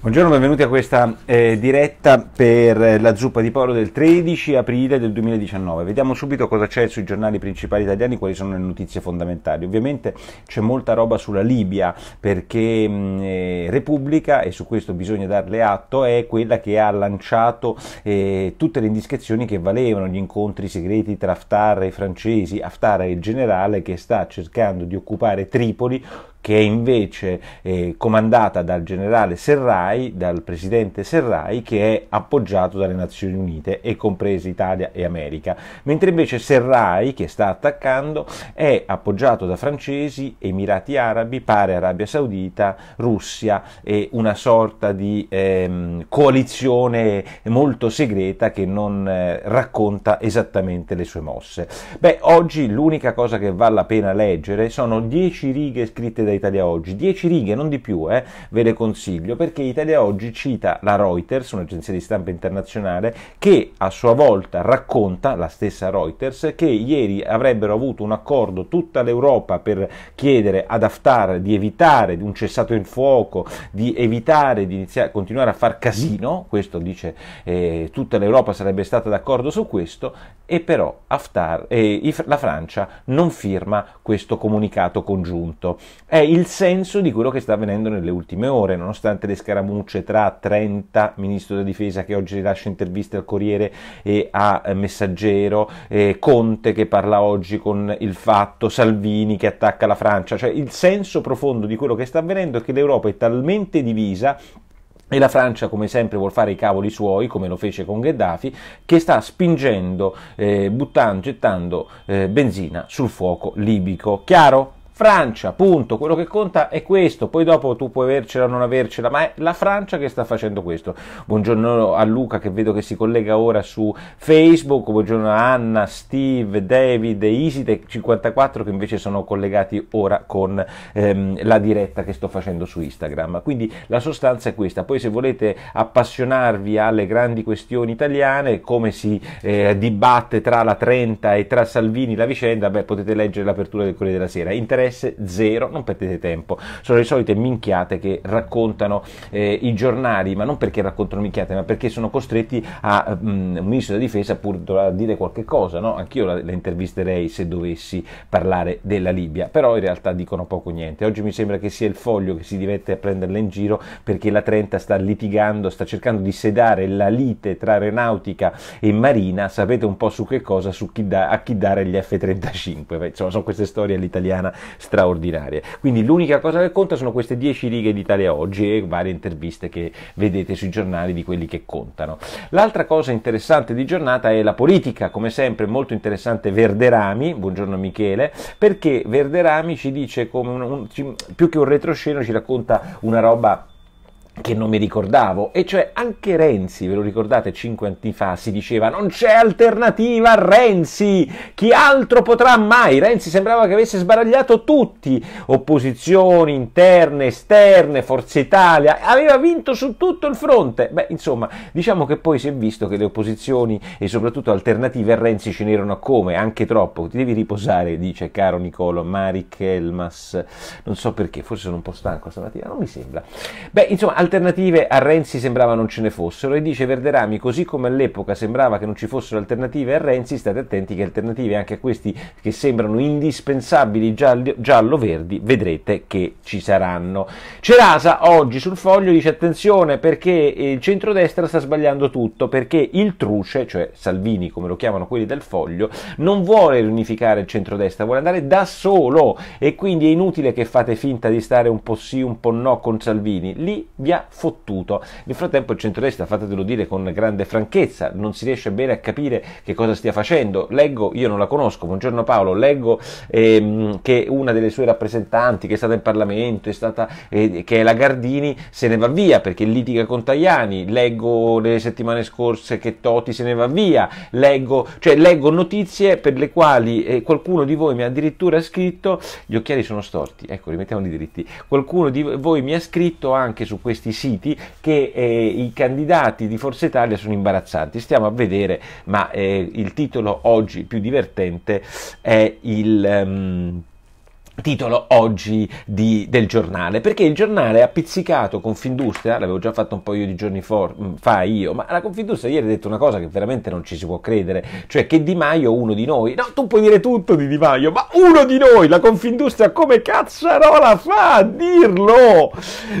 Buongiorno, benvenuti a questa eh, diretta per eh, la zuppa di poro del 13 aprile del 2019. Vediamo subito cosa c'è sui giornali principali italiani, quali sono le notizie fondamentali. Ovviamente c'è molta roba sulla Libia perché mh, mm, eh, Repubblica, e su questo bisogna darle atto, è quella che ha lanciato eh, tutte le indiscrezioni che valevano, gli incontri segreti tra Haftar e i francesi. Haftar è il generale che sta cercando di occupare Tripoli che è invece eh, comandata dal generale Serrai, dal presidente Serrai, che è appoggiato dalle Nazioni Unite e comprese Italia e America, mentre invece Serrai, che sta attaccando, è appoggiato da francesi, Emirati Arabi, pare Arabia Saudita, Russia e una sorta di ehm, coalizione molto segreta che non eh, racconta esattamente le sue mosse. Beh, oggi l'unica cosa che vale la pena leggere sono 10 righe scritte da Italia Oggi, 10 righe, non di più, eh, ve le consiglio, perché Italia Oggi cita la Reuters, un'agenzia di stampa internazionale, che a sua volta racconta, la stessa Reuters, che ieri avrebbero avuto un accordo tutta l'Europa per chiedere ad Haftar di evitare un cessato il fuoco, di evitare di iniziare, continuare a far casino, questo dice eh, tutta l'Europa sarebbe stata d'accordo su questo, e però Haftar, eh, la Francia non firma questo comunicato congiunto. È è il senso di quello che sta avvenendo nelle ultime ore, nonostante le scaramucce tra Trenta, ministro della difesa che oggi rilascia interviste al Corriere e a eh, Messaggero, eh, Conte che parla oggi con il fatto, Salvini che attacca la Francia, cioè il senso profondo di quello che sta avvenendo è che l'Europa è talmente divisa e la Francia, come sempre, vuol fare i cavoli suoi, come lo fece con Gheddafi, che sta spingendo, eh, buttando, gettando eh, benzina sul fuoco libico. Chiaro? Francia, punto, quello che conta è questo, poi dopo tu puoi avercela o non avercela, ma è la Francia che sta facendo questo. Buongiorno a Luca che vedo che si collega ora su Facebook, buongiorno a Anna, Steve, David, Isite54 che invece sono collegati ora con ehm, la diretta che sto facendo su Instagram. Quindi la sostanza è questa, poi se volete appassionarvi alle grandi questioni italiane, come si eh, dibatte tra la Trenta e tra Salvini la vicenda, beh, potete leggere l'apertura del Corriere della Sera. Interessa interesse zero, non perdete tempo. Sono le solite minchiate che raccontano eh, i giornali, ma non perché raccontano minchiate, ma perché sono costretti a mh, mm, un ministro della difesa pur a dire qualche cosa. No? Anch'io la, la intervisterei se dovessi parlare della Libia, però in realtà dicono poco niente. Oggi mi sembra che sia il foglio che si divette a prenderla in giro perché la Trenta sta litigando, sta cercando di sedare la lite tra aeronautica e marina. Sapete un po' su che cosa, su chi da, a chi dare gli F-35. Beh, insomma, sono queste storie all'italiana straordinarie. Quindi l'unica cosa che conta sono queste 10 righe di Italia Oggi e varie interviste che vedete sui giornali di quelli che contano. L'altra cosa interessante di giornata è la politica, come sempre molto interessante Verderami, buongiorno Michele, perché Verderami ci dice come un, un, più che un retrosceno ci racconta una roba che non mi ricordavo, e cioè anche Renzi, ve lo ricordate, cinque anni fa si diceva non c'è alternativa a Renzi, chi altro potrà mai? Renzi sembrava che avesse sbaragliato tutti, opposizioni interne, esterne, Forza Italia, aveva vinto su tutto il fronte. Beh, insomma, diciamo che poi si è visto che le opposizioni e soprattutto alternative a Renzi ce n'erano come, anche troppo, ti devi riposare, dice caro Nicolo Maric Elmas, non so perché, forse sono un po' stanco stamattina, non mi sembra. Beh, insomma, Alternative a Renzi sembrava non ce ne fossero e dice Verderami, così come all'epoca sembrava che non ci fossero alternative a Renzi, state attenti che alternative anche a questi che sembrano indispensabili giallo-verdi, vedrete che ci saranno. Cerasa oggi sul foglio dice attenzione perché eh, il centrodestra sta sbagliando tutto, perché il truce, cioè Salvini come lo chiamano quelli del foglio, non vuole riunificare il centrodestra, vuole andare da solo e quindi è inutile che fate finta di stare un po' sì, un po' no con Salvini. Lì vi ha fottuto. Nel frattempo il centrodestra, fatelo dire con grande franchezza, non si riesce bene a capire che cosa stia facendo. Leggo, io non la conosco, buongiorno Paolo, leggo ehm, che una delle sue rappresentanti che è stata in Parlamento, è stata, eh, che è la Gardini, se ne va via perché litiga con Tajani. Leggo le settimane scorse che Toti se ne va via. Leggo, cioè, leggo notizie per le quali eh, qualcuno di voi mi ha addirittura scritto, gli occhiali sono storti, ecco rimettiamo diritti, qualcuno di voi mi ha scritto anche su questi questi siti che eh, i candidati di Forza Italia sono imbarazzanti. Stiamo a vedere, ma eh, il titolo oggi più divertente è il... Um, titolo oggi di, del giornale, perché il giornale ha pizzicato Confindustria, l'avevo già fatto un paio di giorni for, mm, fa io, ma la Confindustria ieri ha detto una cosa che veramente non ci si può credere, cioè che Di Maio uno di noi, no tu puoi dire tutto di Di Maio, ma uno di noi, la Confindustria come cazzarola fa a dirlo?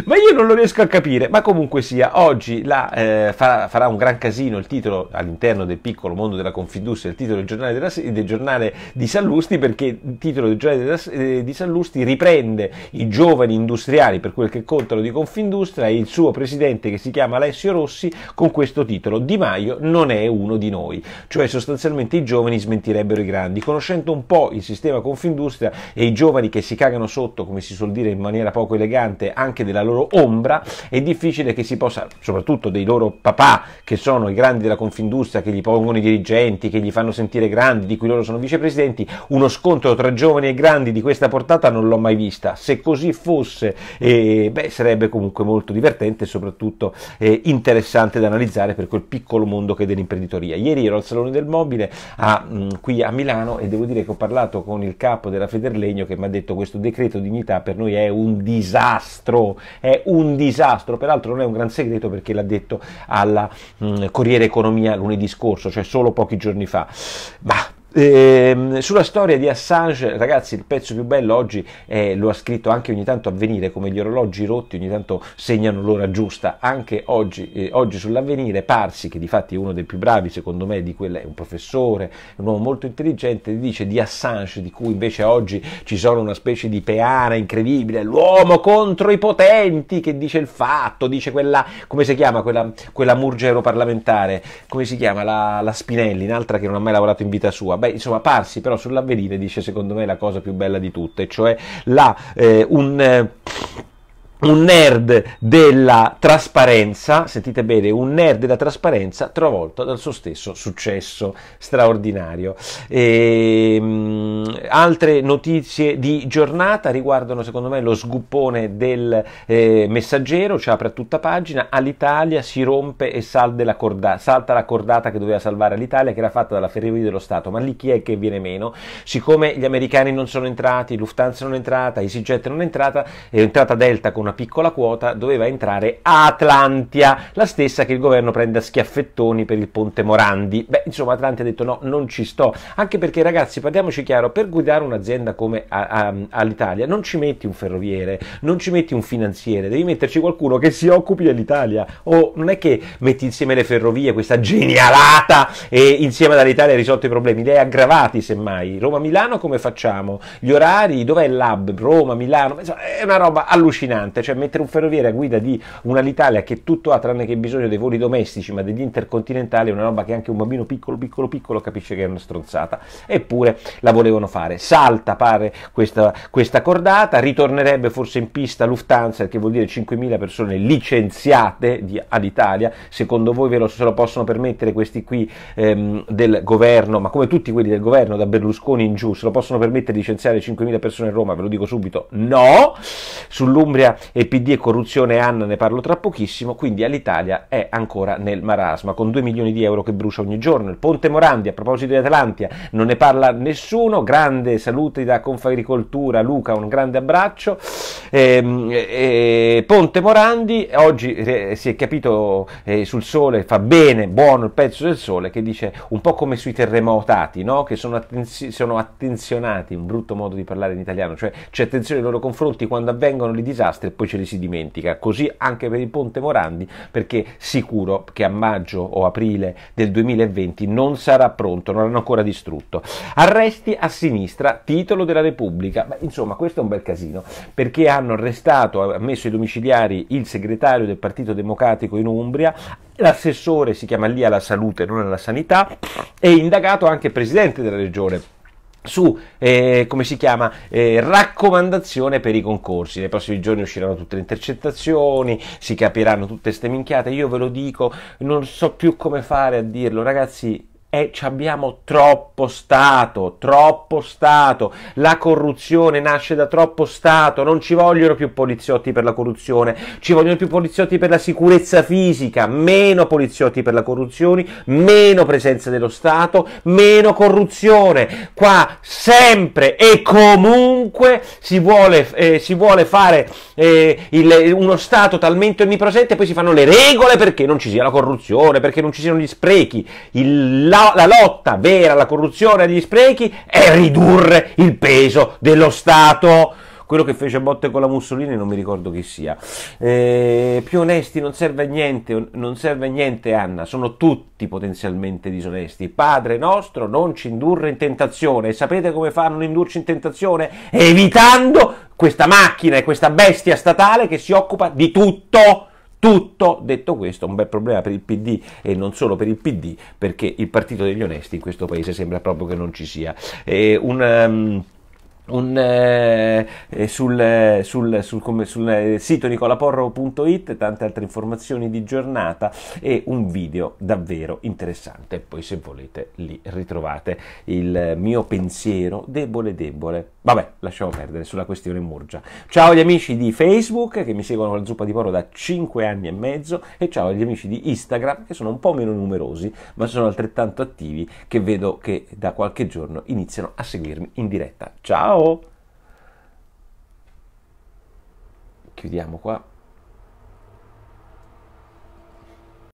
Ma io non lo riesco a capire, ma comunque sia, oggi la, eh, farà, farà, un gran casino il titolo all'interno del piccolo mondo della Confindustria, il titolo del giornale, della, del giornale di Sallusti, perché il titolo del giornale della, eh, di Sallusti riprende i giovani industriali per quel che contano di Confindustria e il suo presidente che si chiama Alessio Rossi con questo titolo Di Maio non è uno di noi, cioè sostanzialmente i giovani smentirebbero i grandi, conoscendo un po' il sistema Confindustria e i giovani che si cagano sotto, come si suol dire in maniera poco elegante, anche della loro ombra, è difficile che si possa, soprattutto dei loro papà che sono i grandi della Confindustria, che gli pongono i dirigenti, che gli fanno sentire grandi, di cui loro sono vicepresidenti, uno scontro tra giovani e grandi di questa portata portata non l'ho mai vista, se così fosse eh, beh, sarebbe comunque molto divertente e soprattutto eh, interessante da analizzare per quel piccolo mondo che è dell'imprenditoria. Ieri ero al Salone del Mobile a, mh, mm, qui a Milano e devo dire che ho parlato con il capo della Federlegno che mi ha detto questo decreto dignità per noi è un disastro, è un disastro, peraltro non è un gran segreto perché l'ha detto alla mh, mm, Corriere Economia lunedì scorso, cioè solo pochi giorni fa. Bah, eh, sulla storia di Assange, ragazzi, il pezzo più bello oggi eh, lo ha scritto anche ogni tanto avvenire, come gli orologi rotti ogni tanto segnano l'ora giusta, anche oggi, eh, oggi sull'avvenire Parsi, che di fatti è uno dei più bravi secondo me, di quella, è un professore, un uomo molto intelligente, dice di Assange, di cui invece oggi ci sono una specie di peana incredibile, l'uomo contro i potenti, che dice il fatto, dice quella, come si chiama, quella, quella murgero parlamentare, come si chiama, la, la Spinelli, un'altra che non ha mai lavorato in vita sua, beh, insomma, Parsi però sull'avvenire dice secondo me la cosa più bella di tutte, cioè la, eh, un... Eh, un nerd della trasparenza, sentite bene, un nerd della trasparenza travolto dal suo stesso successo straordinario. E, ehm, mh, altre notizie di giornata riguardano secondo me lo sguppone del eh, messaggero, ci apre a tutta pagina, all'Italia si rompe e la corda- salta la cordata che doveva salvare l'Italia che era fatta dalla ferrovia dello Stato, ma lì chi è che viene meno? Siccome gli americani non sono entrati, Lufthansa non è entrata, EasyJet non è entrata, è entrata Delta con una piccola quota doveva entrare Atlantia, la stessa che il governo prende a schiaffettoni per il ponte Morandi. Beh, insomma, Atlantia ha detto no, non ci sto, anche perché ragazzi, parliamoci chiaro, per guidare un'azienda come all'Italia non ci metti un ferroviere, non ci metti un finanziere, devi metterci qualcuno che si occupi dell'Italia. O non è che metti insieme le ferrovie, questa genialata, e insieme dall'Italia hai risolto i problemi, li hai aggravati semmai. Roma-Milano come facciamo? Gli orari, dov'è il lab? Roma, Milano, è una roba allucinante forte, cioè mettere un ferroviere a guida di un'Alitalia che tutto ha tranne che bisogno dei voli domestici, ma degli intercontinentali è una roba che anche un bambino piccolo, piccolo, piccolo capisce che è una stronzata, eppure la volevano fare. Salta, pare, questa, questa cordata, ritornerebbe forse in pista Lufthansa, che vuol dire 5.000 persone licenziate di, all'Italia, secondo voi ve lo, se lo possono permettere questi qui ehm, del governo, ma come tutti quelli del governo, da Berlusconi in giù, se lo possono permettere di licenziare 5.000 persone in Roma, ve lo dico subito, no, sull'Umbria e PD e corruzione Anna ne parlo tra pochissimo, quindi all'Italia è ancora nel marasma, con 2 milioni di euro che brucia ogni giorno. Il Ponte Morandi, a proposito di Atlantia, non ne parla nessuno, grande saluti da Confagricoltura, Luca, un grande abbraccio. Ehm, e, e, Ponte Morandi, oggi eh, si è capito eh, sul sole, fa bene, buono il pezzo del sole, che dice un po' come sui terremotati, no? che sono, attenzi sono attenzionati, un brutto modo di parlare in italiano, cioè c'è attenzione nei loro confronti quando avvengono i disastri poi ce li si dimentica. Così anche per il Ponte Morandi, perché sicuro che a maggio o aprile del 2020 non sarà pronto, non l'hanno ancora distrutto. Arresti a sinistra, titolo della Repubblica. Beh, insomma, questo è un bel casino, perché hanno arrestato, messo i domiciliari il segretario del Partito Democratico in Umbria, l'assessore si chiama lì alla salute, non alla sanità, e indagato anche il presidente della regione su, eh, come si chiama, eh, raccomandazione per i concorsi. Nei prossimi giorni usciranno tutte le intercettazioni, si capiranno tutte ste minchiate. Io ve lo dico, non so più come fare a dirlo, ragazzi. E abbiamo troppo Stato, troppo Stato. La corruzione nasce da troppo Stato. Non ci vogliono più poliziotti per la corruzione, ci vogliono più poliziotti per la sicurezza fisica, meno poliziotti per la corruzione, meno presenza dello Stato, meno corruzione. Qua sempre e comunque si vuole, eh, si vuole fare eh, il, uno Stato talmente onnipresente, poi si fanno le regole perché non ci sia la corruzione, perché non ci siano gli sprechi. Il la, la lotta vera alla corruzione e agli sprechi è ridurre il peso dello Stato quello che fece botte con la Mussolini non mi ricordo chi sia. Eh, più onesti non serve a niente, non serve a niente Anna, sono tutti potenzialmente disonesti. Padre nostro non ci indurre in tentazione, sapete come fa a non indurci in tentazione? Evitando questa macchina e questa bestia statale che si occupa di tutto tutto. Detto questo, un bel problema per il PD e non solo per il PD, perché il partito degli onesti in questo paese sembra proprio che non ci sia. E un, um, un, eh, eh sul, eh, sul, sul, come, sul, eh, sito nicolaporro.it tante altre informazioni di giornata e un video davvero interessante poi se volete lì ritrovate il mio pensiero debole debole Vabbè, lasciamo perdere sulla questione Murgia. Ciao agli amici di Facebook che mi seguono con la zuppa di poro da 5 anni e mezzo e ciao agli amici di Instagram che sono un po' meno numerosi ma sono altrettanto attivi che vedo che da qualche giorno iniziano a seguirmi in diretta. Ciao! Chiudiamo qua.